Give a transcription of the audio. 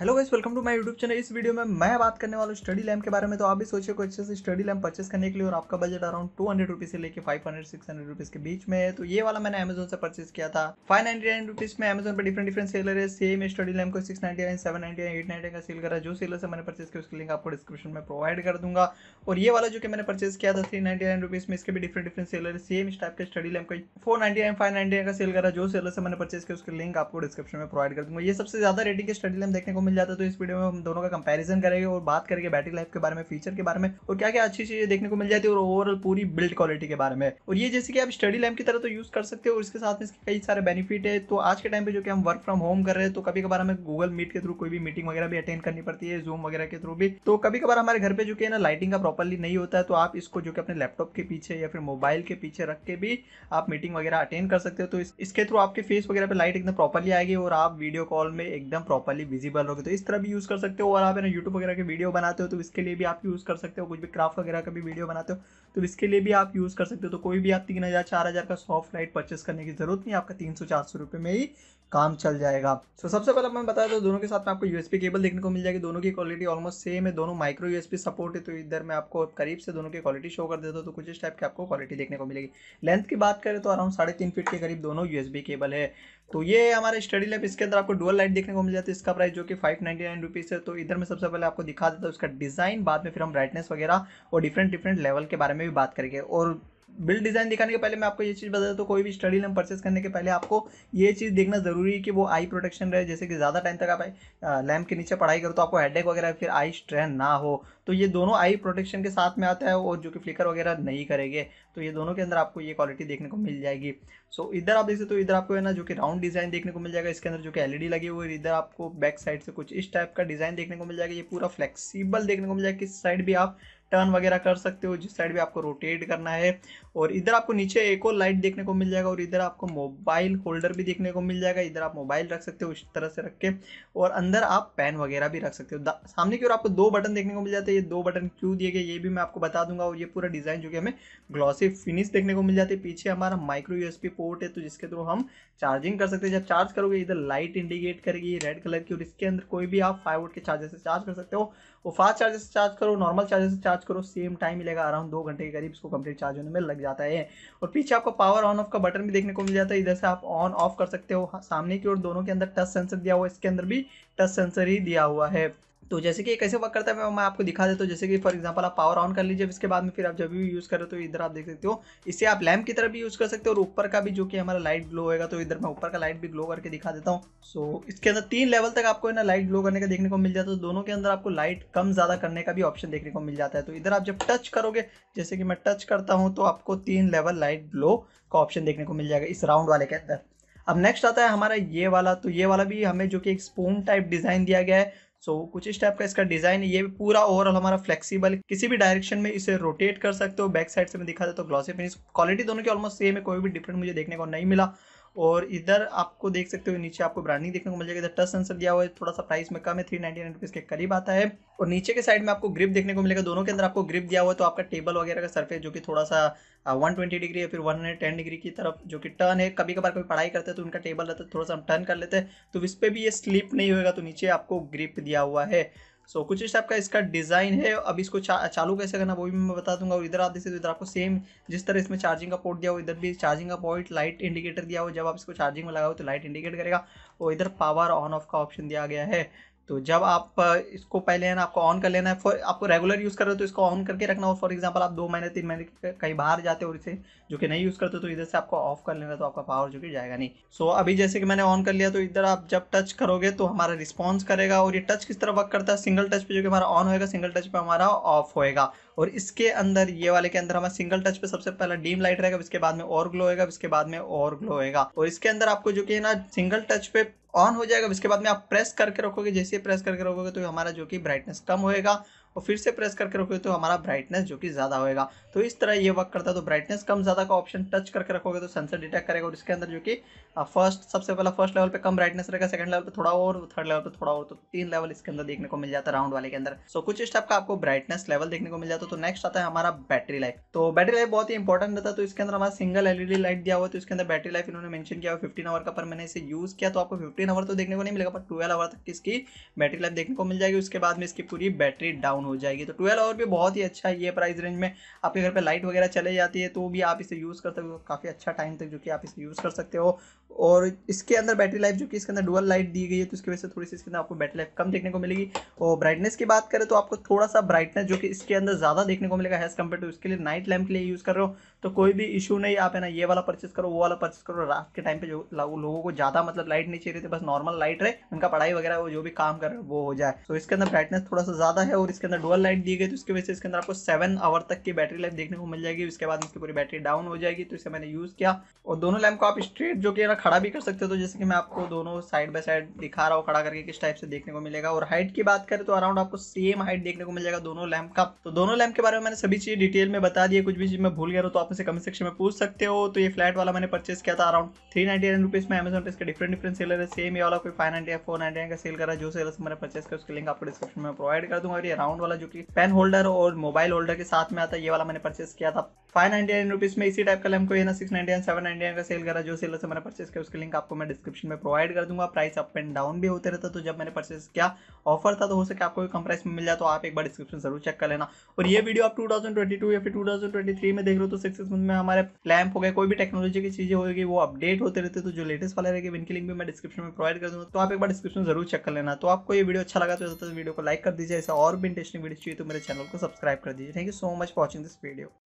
hello guys welcome to my YouTube channel इस video में मैं बात करने वाला हूँ स्टडी लैम्प के बारे में तो आप भी सोचिए को अच्छे से स्टडी लैम्प परचेस करने के लिए और आपका budget around two hundred rupees से लेके five hundred six hundred rupees के बीच में है तो ये वाला मैंने अमेजोन से परचेस किया था फाइव नाइन्टी नाइन रुपीज में अमेजोन पर डिफरेंट डिफरेंट सेलर है सेम स्टडी लैम्प को six ninety nine seven nine eight ninety का सेल करा जो सेलर से मैंने परचेस किया उसके लिंक आपको डिस्क्रिप्शन में प्रोवाइड कर दूंगा और ये वाला जो कि मैंने परचेस किया था थ्री नाइनटी नाइन रुपीज में इसके भी डिफरेंट डिफरेंट सेलर है सेम इस टाइप के स्टडी लैम्प को four ninety nine five ninety का सेल करा जो सेलर से मैंने परचेस किया उसके लिंक आपको डिस्क्रिप्शन में प्रोवाइड कर दूंगा ये सबसे ज्यादा रेटिंग के स्टडी लैम्प देखने को मिल जाता तो इस वीडियो में हम दोनों का कंपैरिजन करेंगे और बात करेंगे बैटरी लाइफ के बारे में फीचर के बारे में और क्या क्या अच्छी चीजें देखने को मिल जाती है और ओवरऑल पूरी बिल्ड क्वालिटी के बारे में और ये जैसे कि आप स्टडी लैम्प की तरह तो यूज कर सकते हो और इसके साथ में इसके कई सारे बेनिफिट है तो आज के टाइम पे जो कि हम वर्क फ्रॉम होम कर रहे हैं तो कभी कभार हमें गूगल मीट के थ्रू कोई भी मीटिंग वगैरह भी अटेंड करनी पड़ती है जूम वगैरह के थ्रू भी तो कभी कभार हमारे घर पे जो कि है ना लाइटिंग का प्रॉपरली नहीं होता है तो आप इसको जो कि अपने लैपटॉप के पीछे या फिर मोबाइल के पीछे रख के भी आप मीटिंग वगैरह अटेंड कर सकते हो तो इसके थ्रू आपके फेस वगैरह पे लाइट एकदम प्रॉपरली आएगी और आप वीडियो कॉल में एकदम प्रॉपरली विजिबल हो हो तो इस तरह भी यूज़ कर सकते हो और आप है ना यूट्यूब वगैरह के वीडियो बनाते हो तो इसके लिए भी आप यूज़ कर सकते हो कुछ भी क्राफ्ट वगैरह का भी वीडियो बनाते हो तो इसके लिए भी आप यूज़ कर सकते हो तो कोई भी आप तीन हज़ार चार हज़ार का सॉफ्ट लाइट परचेस करने की ज़रूरत नहीं आपका तीन सौ चार सौ रुपये में ही काम चल जाएगा सो so, सबसे पहले मैं बताया तो दोनों के साथ में आपको यूएसपी केबल देखने को मिल जाएगी दोनों की क्वालिटी ऑलमोस्ट सेम है दोनों माइक्रो यूएसपी सपोर्ट है तो इधर मैं आपको करीब से दोनों की क्वालिटी शो कर देता हूँ तो कुछ इस टाइप की आपको क्वालिटी देखने को मिलेगी लेंथ की बात करें तो अराउंड साढ़े तीन फीट के करीब दोनों यूएसबी केबल है तो ये हमारे स्टडी लैब इसके अंदर आपको डुअल लाइट देखने को मिल जाती है इसका प्राइस जो कि फाइव नाइन्टी नाइन रुपीज़ है तो इधर मैं सबसे पहले आपको दिखा देता हूँ इसका डिज़ाइन बाद में फिर हम ब्राइटनेस वगैरह और डिफरेंट डिफरेंट लेवल के बारे में भी बात करेंगे और बिल डिज़ाइन दिखाने के पहले मैं आपको ये चीज़ बता दूँ तो कोई भी स्टडी लोन परचेस करने के पहले आपको ये चीज़ देखना ज़रूरी है कि वो आई प्रोटेक्शन रहे जैसे कि ज़्यादा टाइम तक आप लैम्प के नीचे पढ़ाई करो तो आपको हेडेक वगैरह फिर आई स्ट्रेन ना हो तो ये दोनों आई प्रोटेक्शन के साथ में आता है और जो कि फ्लिकर वगैरह नहीं करेंगे तो ये दोनों के अंदर आपको ये क्वालिटी देखने को मिल जाएगी सो so, इधर आप देख सकते हो तो इधर आपको है ना जो कि राउंड डिज़ाइन देखने को मिल जाएगा इसके अंदर जो कि एलईडी लगी हुई है इधर आपको बैक साइड से कुछ इस टाइप का डिज़ाइन देखने को मिल जाएगा ये पूरा फ्लेक्सीबल देखने को मिल जाएगा किस साइड भी आप टर्न वगैरह कर सकते हो जिस साइड भी आपको रोटेट करना है और इधर आपको नीचे एक और लाइट देखने को मिल जाएगा और इधर आपको मोबाइल होल्डर भी देखने को मिल जाएगा इधर आप मोबाइल रख सकते हो इस तरह से रख के और अंदर आप पेन वगैरह भी रख सकते हो सामने की ओर आपको दो बटन देखने को मिल जाते हैं ये दो बटन क्यों दिए गए ये भी मैं आपको बता दूंगा और ये पूरा डिज़ाइन जो कि हमें ग्लॉसी फिनिश देखने को मिल जाती है पीछे हमारा माइक्रो यू पोर्ट है तो जिसके थ्रू हम चार्जिंग कर सकते हैं जब चार्ज करोगे इधर लाइट इंडिकेट करेगी रेड कलर की और इसके अंदर कोई भी आप फाइव वोट के चार्जर से चार्ज कर सकते हो वो फास्ट चार्जर से चार्ज करो नॉर्मल चार्जर से चार्ज करो सेम टाइम मिलेगा अराउंड दो घंटे के करीब इसको कंप्लीट चार्ज होने में लग जाता है और पीछे आपको पावर ऑन ऑफ का बटन भी देखने को मिल जाता है इधर से आप ऑन ऑफ कर सकते हो हाँ, सामने की ओर दोनों के अंदर टच सेंसर दिया हुआ है इसके अंदर भी टच सेंसर ही दिया हुआ है तो जैसे कि कैसे वर्क करता है मैं आपको दिखा देता हूँ जैसे कि फॉर एग्जाम्पल आप पावर ऑन कर लीजिए इसके बाद में फिर आप जब भी यूज़ करो तो इधर आप देख सकते हो इससे आप लैम्प की तरफ भी यूज़ कर सकते हो और ऊपर का भी जो कि हमारा लाइट ग्लो होगा तो इधर मैं ऊपर का लाइट भी ग्लो करके दिखा देता हूँ सो इसके अंदर तीन लेवल तक आपको ना लाइट ग्लो करने का देखने को मिल जाता है तो दोनों के अंदर आपको लाइट कम ज़्यादा करने का भी ऑप्शन देखने को मिल जाता है तो इधर आप जब टच करोगे जैसे कि मैं टच करता हूँ तो आपको तीन लेवल लाइट ग्लो का ऑप्शन देखने को मिल जाएगा इस राउंड वाले के अंदर अब नेक्स्ट आता है हमारा ये वाला तो ये वाला भी हमें जो कि एक स्पून टाइप डिज़ाइन दिया गया है सो so, कुछ इस टाइप का इसका डिज़ाइन ये भी पूरा ओवरऑल हमारा फ्लेक्सिबल किसी भी डायरेक्शन में इसे रोटेट कर सकते हो बैक साइड से मैं दिखा देता तो ग्लॉसी फिनिश क्वालिटी दोनों की ऑलमोस्ट सेम है कोई भी डिफरेंट मुझे देखने को नहीं मिला और इधर आपको देख सकते हो नीचे आपको ब्रांडिंग देखने को मिल जाएगा इधर टच सेंसर दिया हुआ है थोड़ा सा प्राइस में कम है थ्री नाइनटी नाइन रुपीज़ के करीब आता है और नीचे के साइड में आपको ग्रिप देखने को मिलेगा दोनों के अंदर आपको ग्रिप दिया हुआ है तो आपका टेबल वगैरह का सरफेस जो कि थोड़ा सा वन ट्वेंटी डिग्री या फिर वन हंड्रेड टेन डिग्री की तरफ जो कि टर्न है कभी कभार कभी पढ़ाई करते हैं तो उनका टेबल रहता है थोड़ा सा हम टर्न कर लेते हैं तो इस पर भी ये स्लिप नहीं होगा तो नीचे आपको ग्रिप दिया हुआ है सो so, कुछ इस टाइप का इसका डिज़ाइन है अब इसको चा, चालू कैसे करना वो भी मैं बता दूंगा और इधर आप से तो इधर आपको सेम जिस तरह इसमें चार्जिंग का पोर्ट दिया हो इधर भी चार्जिंग का पॉइंट लाइट इंडिकेटर दिया हो जब आप इसको चार्जिंग में लगाओ तो लाइट इंडिकेट करेगा और इधर पावर ऑन ऑफ का ऑप्शन दिया गया है तो जब आप इसको पहले है ना आपको ऑन कर लेना है फॉर आपको रेगुलर यूज़ कर रहे हो तो इसको ऑन करके रखना हो फॉर एग्जांपल आप दो महीने तीन महीने कहीं बाहर जाते हो और इसे जो कि नहीं यूज़ करते तो इधर से आपको ऑफ कर लेना तो आपका पावर जो कि जाएगा नहीं सो so, अभी जैसे कि मैंने ऑन कर लिया तो इधर आप जब टच करोगे तो हमारा रिस्पॉन्स करेगा और ये टच किस तरह वर्क करता है सिंगल टच पर जो कि हमारा ऑन होएगा सिंगल टच पर हमारा ऑफ होएगा और इसके अंदर ये वाले के अंदर हमारा सिंगल टच पर सबसे पहला डीम लाइट रहेगा इसके बाद में और ग्लो होएगा इसके बाद में और ग्लो होएगा और इसके अंदर आपको जो कि है ना सिंगल टच पर ऑन हो जाएगा उसके बाद में आप प्रेस करके रखोगे जैसे ही प्रेस करके रखोगे तो हमारा जो कि ब्राइटनेस कम होएगा और फिर से प्रेस करके रखोगे तो हमारा ब्राइटनेस जो कि ज़्यादा होएगा तो इस तरह ये वर्क करता है तो ब्राइटनेस कम ज़्यादा का ऑप्शन टच करके रखोगे तो सेंसर डिटेक्ट करेगा और इसके अंदर जो कि फर्स्ट सबसे पहला फर्स्ट लेवल पे कम ब्राइटनेस रहेगा सेकंड लेवल पे थोड़ा और थर्ड लेवल पे थोड़ा और तो तीन लेवल इसके अंदर देखने को मिल जाता है राउंड वाले के अंदर सो कुछ इस टाइप का आपको ब्राइटनेस लेवल देखने को मिल जाता है तो नेक्स्ट आता है हमारा बैटरी लाइफ तो बैटरी लाइफ बहुत ही इंपॉर्टेंट रहता है तो इसके अंदर हमारा सिंगल एलईडी लाइट दिया हुआ है तो इसके अंदर बैटरी लाइफ इन्होंने मैंशन किया हुआ फिफ्टीन आवर का पर मैंने इसे यूज़ किया तो आपको फिफ्टीन आवर तो देखने को नहीं मिलेगा पर ट्वेल्व आवर तक इसकी बैटरी लाइफ देखने को मिल जाएगी उसके बाद में इसकी पूरी बैटरी डाउन हो जाएगी तो ट्वेल्व आवर भी बहुत ही अच्छा है ये प्राइस रेंज में आपके घर पर लाइट वगैरह चले जाती है तो भी आप इसे यूज़ कर सकते हो काफ़ी अच्छा टाइम तक जो कि आप इसे यूज़ कर सकते हो और इसके अंदर बैटरी लाइफ जो कि इसके अंदर डुअल लाइट दी गई है तो इसकी वजह से थोड़ी सी इसके अंदर आपको बैटरी लाइफ कम देखने को मिलेगी और ब्राइटनेस की बात करें तो आपको थोड़ा सा ब्राइटनेस जो कि इसके अंदर ज़्यादा देखने को मिलेगा हैज़ कम्पेयर टू इसके लिए नाइट लैम्प के लिए यूज़ कर रहे हो तो कोई भी इशू नहीं आप है ना ये वाला परचेस करो वो वाला परचेस करो रात के टाइम पर जो लोगों को ज़्यादा मतलब लाइट नहीं चाहिए पास नॉर्मल लाइट रहे उनका पढ़ाई वगैरह वो जो भी काम कर रहे वो हो जाए तो इसके अंदर ब्राइटनेस थोड़ा सा ज्यादा है और इसके अंदर डुअल लाइट दी गई तो इसकी वजह से इसके अंदर आपको सेवन आवर तक की बैटरी लाइफ देखने को मिल जाएगी उसके बाद इसकी पूरी बैटरी डाउन हो जाएगी तो इसे मैंने यूज किया और दोनों लैम्प को आप स्ट्रेट जो कि खड़ा भी कर सकते हो तो जैसे कि मैं आपको दोनों साइड बाय साइड दिखा रहा हूँ खड़ा करके किस टाइप से देखने को मिलेगा और हाइट की बात करें तो अराउंड आपको सेम हाइट देखने को मिल जाएगा दोनों लैम्प का तो दोनों लैम्प के बारे में मैंने सभी चीज डिटेल में बता दिया कुछ भी चीज मैं भूल गया तो आप मुझे कमेंट सेक्शन में पूछ सकते हो तो ये फ्लैट वाला मैंने परचेस किया था अराउंड थ्री नाइन रुपीज में अमेजोन पे इसके डिफरेंट डिफरेंट सेलर है सेम ये वाला कोई फाइव नाइन या फोर नाइनटी का सेल कर रहा है जो सेलर से मैंने परचेस कर उसके लिंक आपको डिस्क्रिप्शन में प्रोवाइड कर दूंगा और ये राउंड वाला जो कि पेन होल्डर और मोबाइल होल्डर के साथ में आता है ये वाला मैंने परचेस किया था फाइव नाइनटी नाइन रुपीज में इसी टाइप का हमको ये ना six ninety nine seven ninety nine का सेल कर रहा है जो सेलर से मैंने परचेस किया उसके लिंक आपको मैं डिस्क्रिप्शन में प्रोवाइड कर दूंगा प्राइस अप एंड डाउन भी होते रहता तो जब मैंने परचेस किया ऑफर था तो हो सके आपको कम प्राइस में मिल जाए तो आप एक बार डिस्क्रिप्शन जरूर चेक कर लेना और ये वीडियो आप टू या फिर 2023 में देख रहे हो तो सिक्स सिक्स मंथ में हमारे लैम्प हो गए कोई भी टेक्नोलॉजी की चीजें होगी वो अपडेट होते रहते तो जो लेटेस्ट वाले रहेगी इनकी लिंक भी मैं डिस्क्रिप्शन में मैं प्रोवाइड कर दूंगा तो आप एक बार डिस्क्रिप्शन जरूर चेक कर लेना तो आपको ये वीडियो अच्छा लगा तो वीडियो को लाइक कर दीजिए ऐसा और भी इंटरेस्टिंग वीडियो चाहिए तो मेरे चैनल को सब्सक्राइब कर दीजिए thank you so much watching this video